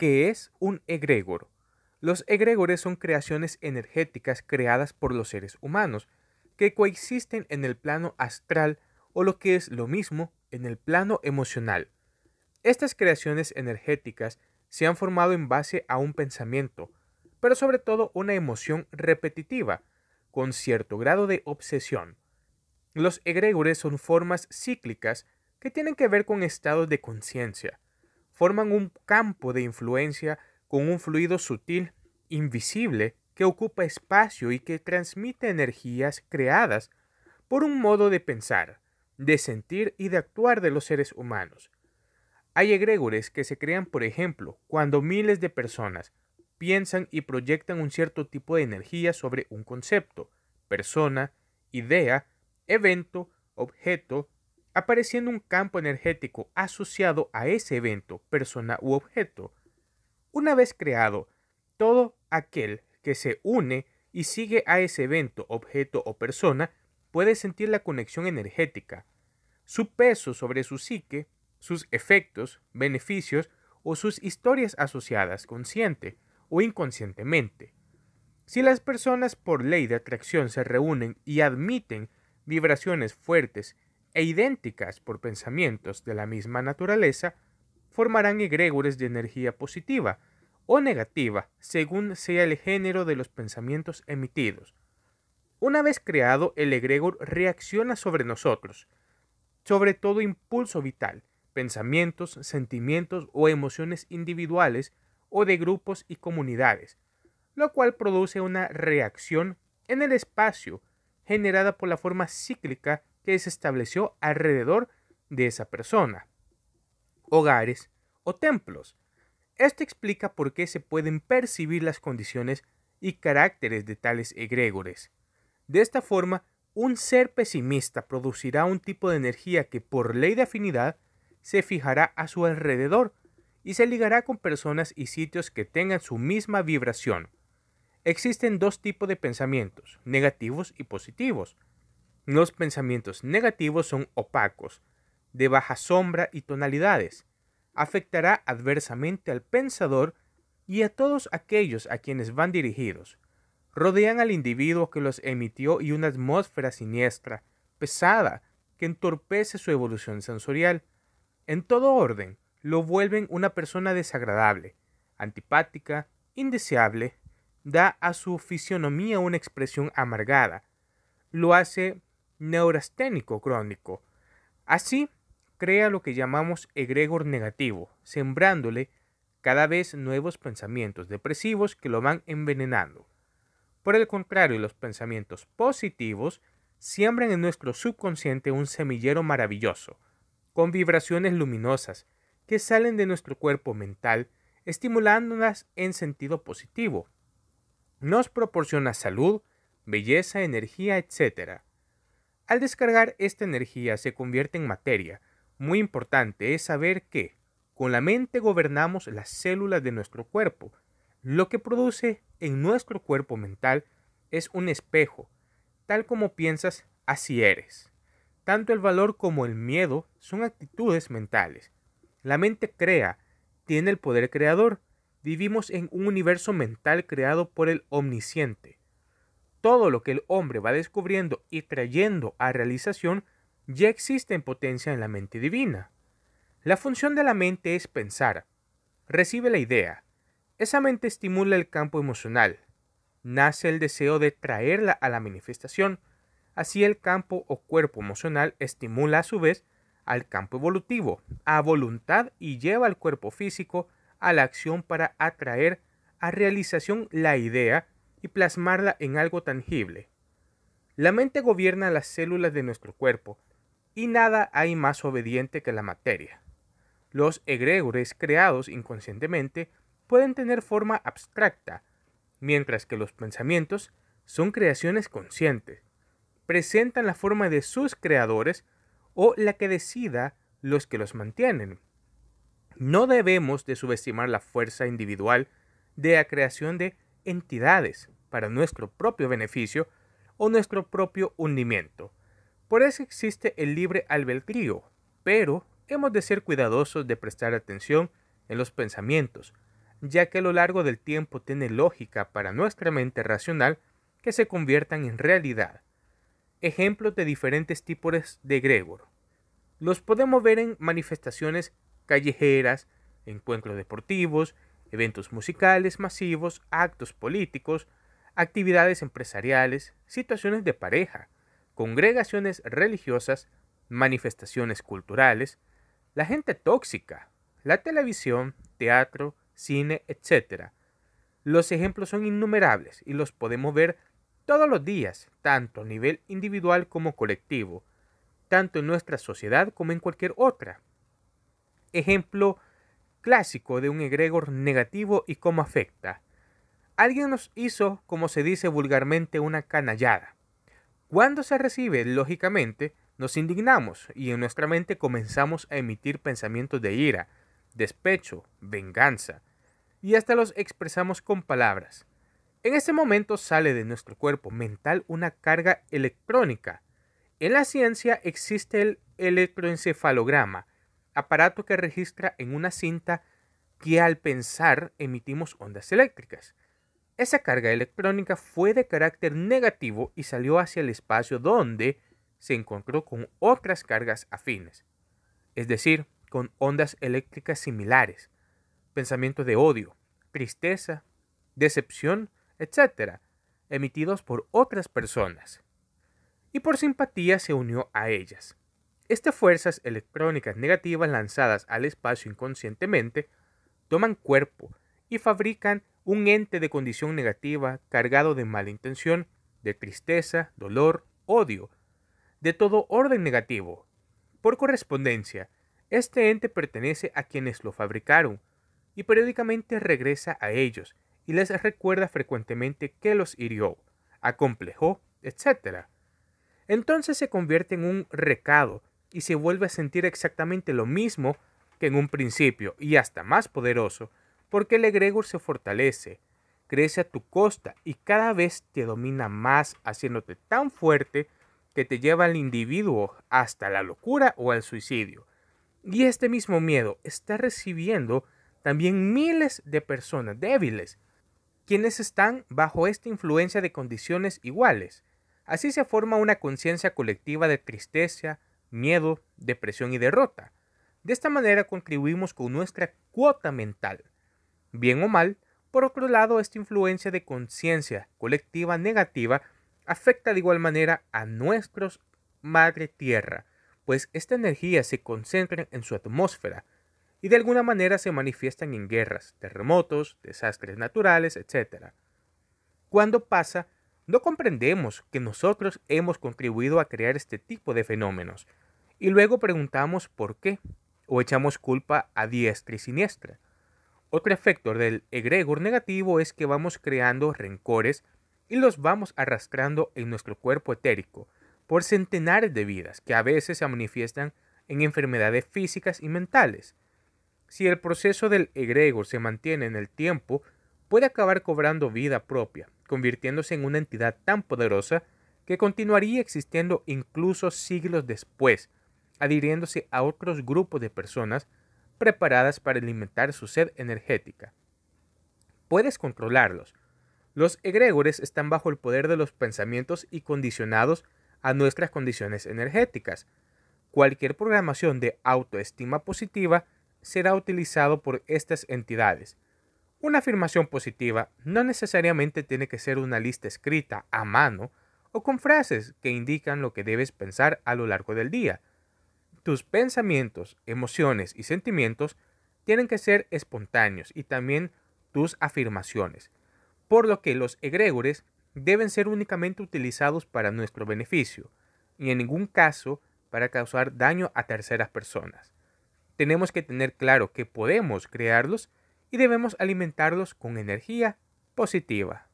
que es un egregor. Los egregores son creaciones energéticas creadas por los seres humanos, que coexisten en el plano astral o lo que es lo mismo, en el plano emocional. Estas creaciones energéticas se han formado en base a un pensamiento, pero sobre todo una emoción repetitiva, con cierto grado de obsesión. Los egregores son formas cíclicas que tienen que ver con estados de conciencia, forman un campo de influencia con un fluido sutil, invisible, que ocupa espacio y que transmite energías creadas por un modo de pensar, de sentir y de actuar de los seres humanos. Hay egregores que se crean, por ejemplo, cuando miles de personas piensan y proyectan un cierto tipo de energía sobre un concepto, persona, idea, evento, objeto, apareciendo un campo energético asociado a ese evento, persona u objeto. Una vez creado, todo aquel que se une y sigue a ese evento, objeto o persona puede sentir la conexión energética, su peso sobre su psique, sus efectos, beneficios o sus historias asociadas consciente o inconscientemente. Si las personas por ley de atracción se reúnen y admiten vibraciones fuertes e idénticas por pensamientos de la misma naturaleza, formarán egregores de energía positiva o negativa según sea el género de los pensamientos emitidos. Una vez creado, el egregor reacciona sobre nosotros, sobre todo impulso vital, pensamientos, sentimientos o emociones individuales o de grupos y comunidades, lo cual produce una reacción en el espacio generada por la forma cíclica que se estableció alrededor de esa persona, hogares o templos. Esto explica por qué se pueden percibir las condiciones y caracteres de tales egregores. De esta forma, un ser pesimista producirá un tipo de energía que por ley de afinidad se fijará a su alrededor y se ligará con personas y sitios que tengan su misma vibración. Existen dos tipos de pensamientos, negativos y positivos. Los pensamientos negativos son opacos, de baja sombra y tonalidades. Afectará adversamente al pensador y a todos aquellos a quienes van dirigidos. Rodean al individuo que los emitió y una atmósfera siniestra, pesada, que entorpece su evolución sensorial. En todo orden, lo vuelven una persona desagradable, antipática, indeseable, da a su fisionomía una expresión amargada, lo hace neurasténico crónico. Así, crea lo que llamamos egregor negativo, sembrándole cada vez nuevos pensamientos depresivos que lo van envenenando. Por el contrario, los pensamientos positivos siembran en nuestro subconsciente un semillero maravilloso, con vibraciones luminosas que salen de nuestro cuerpo mental, estimulándonos en sentido positivo. Nos proporciona salud, belleza, energía, etc. Al descargar esta energía se convierte en materia. Muy importante es saber que con la mente gobernamos las células de nuestro cuerpo. Lo que produce en nuestro cuerpo mental es un espejo. Tal como piensas, así eres. Tanto el valor como el miedo son actitudes mentales. La mente crea, tiene el poder creador. Vivimos en un universo mental creado por el omnisciente todo lo que el hombre va descubriendo y trayendo a realización ya existe en potencia en la mente divina. La función de la mente es pensar. Recibe la idea. Esa mente estimula el campo emocional. Nace el deseo de traerla a la manifestación. Así el campo o cuerpo emocional estimula a su vez al campo evolutivo, a voluntad y lleva al cuerpo físico a la acción para atraer a realización la idea y plasmarla en algo tangible. La mente gobierna las células de nuestro cuerpo y nada hay más obediente que la materia. Los egregores creados inconscientemente pueden tener forma abstracta, mientras que los pensamientos son creaciones conscientes. Presentan la forma de sus creadores o la que decida los que los mantienen. No debemos de subestimar la fuerza individual de la creación de entidades para nuestro propio beneficio o nuestro propio hundimiento. Por eso existe el libre albedrío, pero hemos de ser cuidadosos de prestar atención en los pensamientos, ya que a lo largo del tiempo tiene lógica para nuestra mente racional que se conviertan en realidad. Ejemplos de diferentes tipos de Gregor. Los podemos ver en manifestaciones callejeras, encuentros deportivos, eventos musicales masivos, actos políticos, actividades empresariales, situaciones de pareja, congregaciones religiosas, manifestaciones culturales, la gente tóxica, la televisión, teatro, cine, etc. Los ejemplos son innumerables y los podemos ver todos los días, tanto a nivel individual como colectivo, tanto en nuestra sociedad como en cualquier otra. Ejemplo clásico de un egregor negativo y cómo afecta. Alguien nos hizo, como se dice vulgarmente, una canallada. Cuando se recibe, lógicamente, nos indignamos y en nuestra mente comenzamos a emitir pensamientos de ira, despecho, venganza, y hasta los expresamos con palabras. En ese momento sale de nuestro cuerpo mental una carga electrónica. En la ciencia existe el electroencefalograma, aparato que registra en una cinta que al pensar emitimos ondas eléctricas. Esa carga electrónica fue de carácter negativo y salió hacia el espacio donde se encontró con otras cargas afines, es decir, con ondas eléctricas similares, pensamientos de odio, tristeza, decepción, etc., emitidos por otras personas, y por simpatía se unió a ellas. Estas fuerzas electrónicas negativas lanzadas al espacio inconscientemente toman cuerpo y fabrican un ente de condición negativa cargado de mala intención, de tristeza, dolor, odio, de todo orden negativo. Por correspondencia, este ente pertenece a quienes lo fabricaron y periódicamente regresa a ellos y les recuerda frecuentemente que los hirió, acomplejó, etc. Entonces se convierte en un recado y se vuelve a sentir exactamente lo mismo que en un principio y hasta más poderoso, porque el egregor se fortalece, crece a tu costa y cada vez te domina más, haciéndote tan fuerte que te lleva al individuo hasta la locura o al suicidio. Y este mismo miedo está recibiendo también miles de personas débiles, quienes están bajo esta influencia de condiciones iguales. Así se forma una conciencia colectiva de tristeza, miedo, depresión y derrota. De esta manera contribuimos con nuestra cuota mental. Bien o mal, por otro lado, esta influencia de conciencia colectiva negativa afecta de igual manera a nuestros madre tierra, pues esta energía se concentra en su atmósfera y de alguna manera se manifiestan en guerras, terremotos, desastres naturales, etc. Cuando pasa, no comprendemos que nosotros hemos contribuido a crear este tipo de fenómenos y luego preguntamos por qué o echamos culpa a diestra y siniestra. Otro efecto del egregor negativo es que vamos creando rencores y los vamos arrastrando en nuestro cuerpo etérico por centenares de vidas que a veces se manifiestan en enfermedades físicas y mentales. Si el proceso del egregor se mantiene en el tiempo, puede acabar cobrando vida propia, convirtiéndose en una entidad tan poderosa que continuaría existiendo incluso siglos después, adhiriéndose a otros grupos de personas preparadas para alimentar su sed energética. Puedes controlarlos. Los egregores están bajo el poder de los pensamientos y condicionados a nuestras condiciones energéticas. Cualquier programación de autoestima positiva será utilizado por estas entidades, una afirmación positiva no necesariamente tiene que ser una lista escrita a mano o con frases que indican lo que debes pensar a lo largo del día. Tus pensamientos, emociones y sentimientos tienen que ser espontáneos y también tus afirmaciones, por lo que los egregores deben ser únicamente utilizados para nuestro beneficio y en ningún caso para causar daño a terceras personas. Tenemos que tener claro que podemos crearlos y debemos alimentarlos con energía positiva.